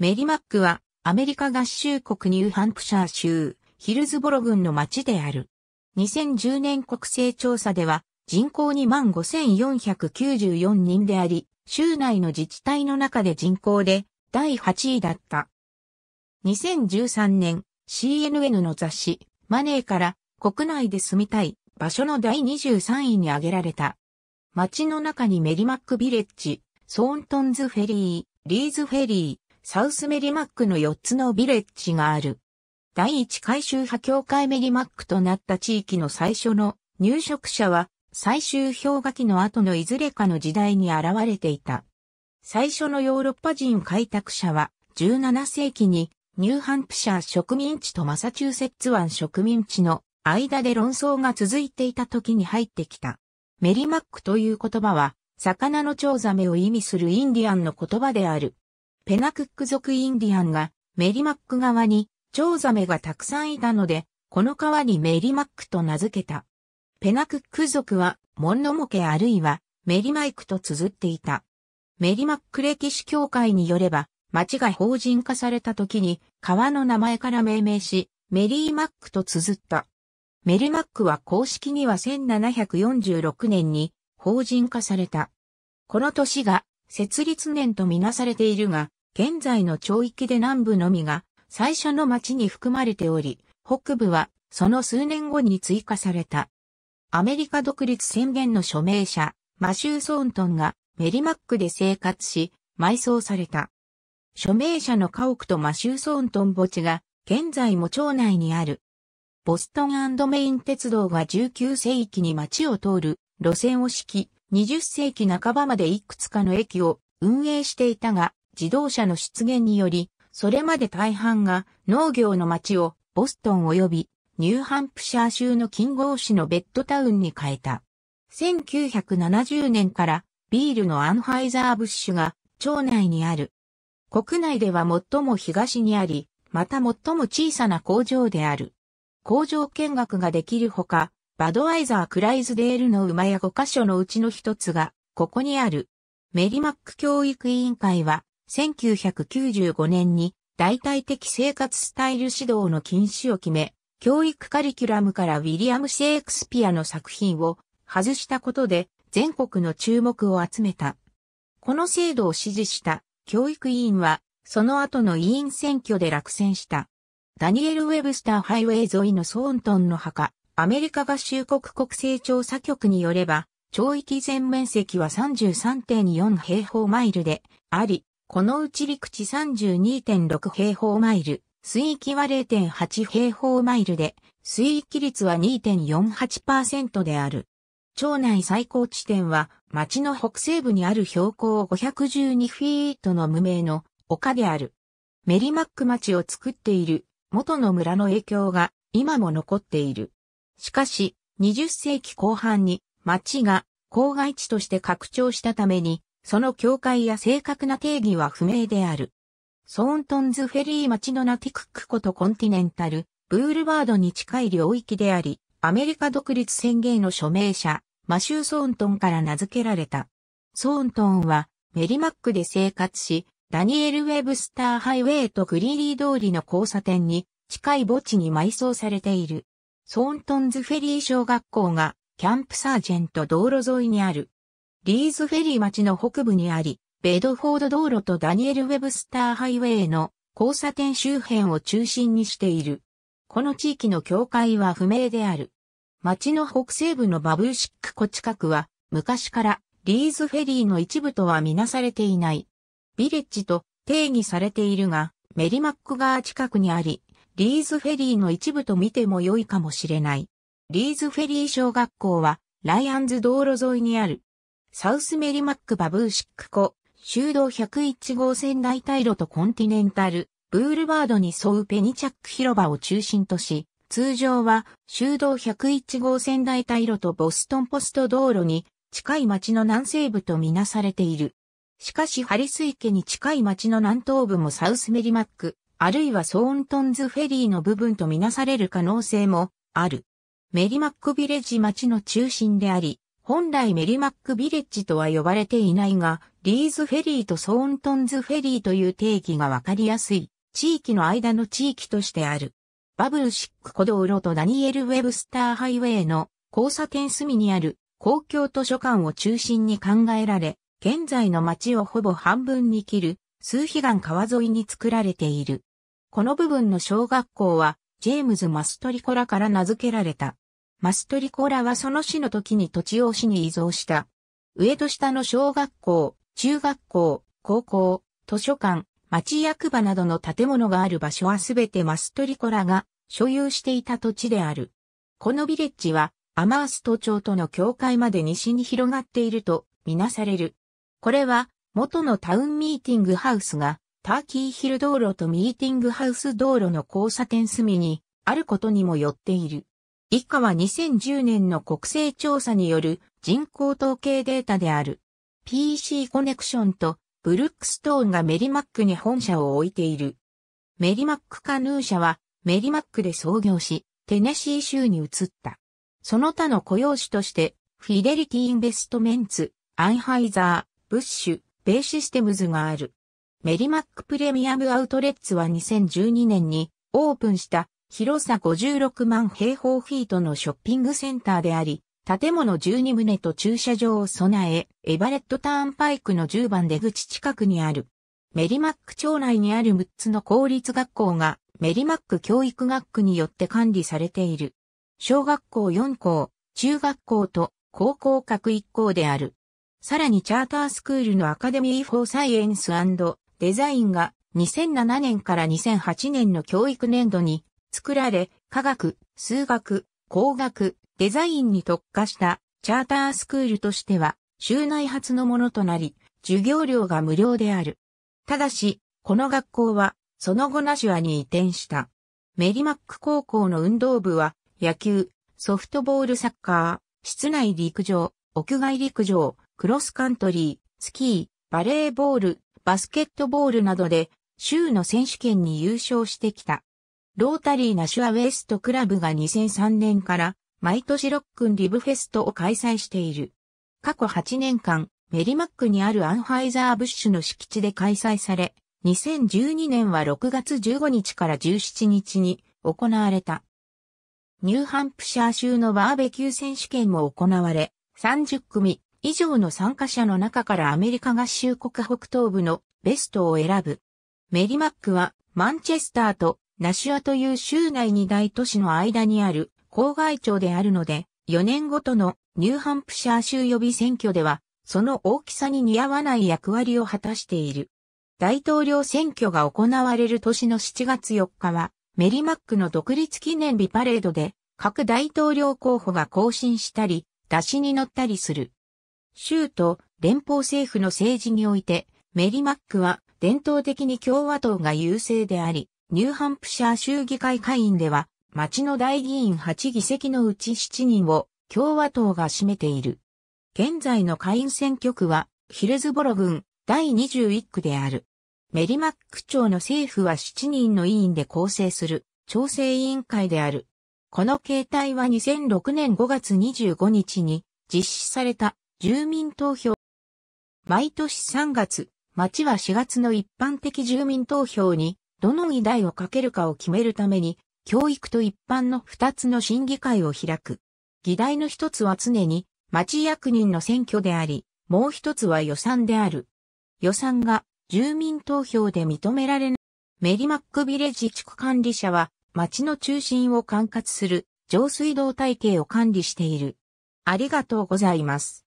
メディマックはアメリカ合衆国ニューハンプシャー州ヒルズボロ郡の町である。2010年国勢調査では人口2万5494人であり、州内の自治体の中で人口で第8位だった。2013年 CNN の雑誌マネーから国内で住みたい場所の第23位に挙げられた。町の中にメリマックビレッジ、ソーントンズフェリー、リーズフェリー、サウスメリマックの4つのビレッジがある。第一回収派協会メリマックとなった地域の最初の入植者は最終氷河期の後のいずれかの時代に現れていた。最初のヨーロッパ人開拓者は17世紀にニューハンプシャー植民地とマサチューセッツ湾植民地の間で論争が続いていた時に入ってきた。メリマックという言葉は魚の蝶ザメを意味するインディアンの言葉である。ペナクック族インディアンがメリマック側にチョウザメがたくさんいたので、この川にメリマックと名付けた。ペナクック族はモンノモケあるいはメリマイクと綴っていた。メリマック歴史協会によれば、町が法人化された時に川の名前から命名し、メリーマックと綴った。メリマックは公式には1746年に法人化された。この年が設立年とみなされているが、現在の町域で南部のみが最初の町に含まれており、北部はその数年後に追加された。アメリカ独立宣言の署名者、マシュー・ソーントンがメリマックで生活し、埋葬された。署名者の家屋とマシュー・ソーントン墓地が現在も町内にある。ボストンメイン鉄道が19世紀に町を通る路線を敷き、20世紀半ばまでいくつかの駅を運営していたが、自動車の出現により、それまで大半が農業の街をボストン及びニューハンプシャー州の近郊市のベッドタウンに変えた。1970年からビールのアンハイザーブッシュが町内にある。国内では最も東にあり、また最も小さな工場である。工場見学ができるほか、バドワイザー・クライズデールの馬や5カ所のうちの一つが、ここにある。メリマック教育委員会は、1995年に代替的生活スタイル指導の禁止を決め、教育カリキュラムからウィリアム・シェイクスピアの作品を外したことで全国の注目を集めた。この制度を支持した教育委員はその後の委員選挙で落選した。ダニエル・ウェブスター・ハイウェイ沿いのソーントンの墓、アメリカ合衆国国勢調査局によれば、懲役全面積は33.4平方マイルであり、このうち陸地32.6平方マイル、水域は0.8平方マイルで、水域率は2.48%である。町内最高地点は、町の北西部にある標高512フィートの無名の丘である。メリマック町を作っている元の村の影響が今も残っている。しかし、20世紀後半に町が郊外地として拡張したためにその境界や正確な定義は不明である。ソーントンズフェリー町のナティクックことコンティネンタル、ブールバードに近い領域であり、アメリカ独立宣言の署名者、マシュー・ソーントンから名付けられた。ソーントンはメリマックで生活し、ダニエル・ウェブスター・ハイウェイとグリーリー通りの交差点に近い墓地に埋葬されている。ソーントンズフェリー小学校がキャンプサージェント道路沿いにある。リーズフェリー町の北部にあり、ベドフォード道路とダニエル・ウェブスターハイウェイの交差点周辺を中心にしている。この地域の境界は不明である。町の北西部のバブーシック湖近くは、昔からリーズフェリーの一部とはみなされていない。ビレッジと定義されているが、メリマック川近くにあり、リーズフェリーの一部と見ても良いかもしれない。リーズフェリー小学校は、ライアンズ道路沿いにある。サウスメリマックバブーシック湖、修道101号線大体路とコンティネンタル、ブールバードに沿うペニチャック広場を中心とし、通常は修道101号線大体路とボストンポスト道路に近い町の南西部とみなされている。しかしハリス池に近い町の南東部もサウスメリマック、あるいはソーントンズフェリーの部分とみなされる可能性もある。メリマックビレッジ町の中心であり、本来メリマックビレッジとは呼ばれていないが、リーズフェリーとソーントンズフェリーという定義がわかりやすい、地域の間の地域としてある。バブルシック小道路とダニエル・ウェブスターハイウェイの交差点隅にある公共図書館を中心に考えられ、現在の街をほぼ半分に切る、数比岸川沿いに作られている。この部分の小学校は、ジェームズ・マストリコラから名付けられた。マストリコラはその市の時に土地を市に移動した。上と下の小学校、中学校、高校、図書館、町役場などの建物がある場所はすべてマストリコラが所有していた土地である。このビレッジはアマース都町との境界まで西に広がっているとみなされる。これは元のタウンミーティングハウスがターキーヒル道路とミーティングハウス道路の交差点隅にあることにもよっている。以下は2010年の国勢調査による人口統計データである。PC コネクションとブルックストーンがメリマックに本社を置いている。メリマックカヌー社はメリマックで創業し、テネシー州に移った。その他の雇用主として、フィデリティインベストメンツ、アンハイザー、ブッシュ、ベイシステムズがある。メリマックプレミアムアウトレッツは2012年にオープンした広さ56万平方フィートのショッピングセンターであり、建物12棟と駐車場を備え、エバレットターンパイクの10番出口近くにある。メリマック町内にある6つの公立学校がメリマック教育学区によって管理されている。小学校4校、中学校と高校各1校である。さらにチャータースクールのアカデミー・フォー・サイエンスデザインが2007年から2008年の教育年度に作られ、科学、数学、工学、デザインに特化したチャータースクールとしては、州内初のものとなり、授業料が無料である。ただし、この学校は、その後ナシュアに移転した。メリマック高校の運動部は、野球、ソフトボールサッカー、室内陸上、屋外陸上、クロスカントリー、スキー、バレーボール、バスケットボールなどで、州の選手権に優勝してきた。ロータリーナシュアウェストクラブが2003年から毎年ロックンリブフェストを開催している。過去8年間、メリマックにあるアンハイザーブッシュの敷地で開催され、2012年は6月15日から17日に行われた。ニューハンプシャー州のバーベキュー選手権も行われ、30組以上の参加者の中からアメリカ合衆国北東部のベストを選ぶ。メリマックはマンチェスターとナシュアという州内二大都市の間にある郊外町であるので、4年ごとのニューハンプシャー州予備選挙では、その大きさに似合わない役割を果たしている。大統領選挙が行われる年の7月4日は、メリマックの独立記念日パレードで、各大統領候補が更新したり、出しに乗ったりする。州と連邦政府の政治において、メリマックは伝統的に共和党が優勢であり、ニューハンプシャー州議会会員では、町の大議員8議席のうち7人を共和党が占めている。現在の会員選挙区は、ヒルズボロ郡第21区である。メリマック町の政府は7人の委員で構成する調整委員会である。この形態は2006年5月25日に実施された住民投票。毎年3月、町は4月の一般的住民投票にどの議題をかけるかを決めるために、教育と一般の二つの審議会を開く。議題の一つは常に町役人の選挙であり、もう一つは予算である。予算が住民投票で認められない。メリマックビレッジ地区管理者は町の中心を管轄する上水道体系を管理している。ありがとうございます。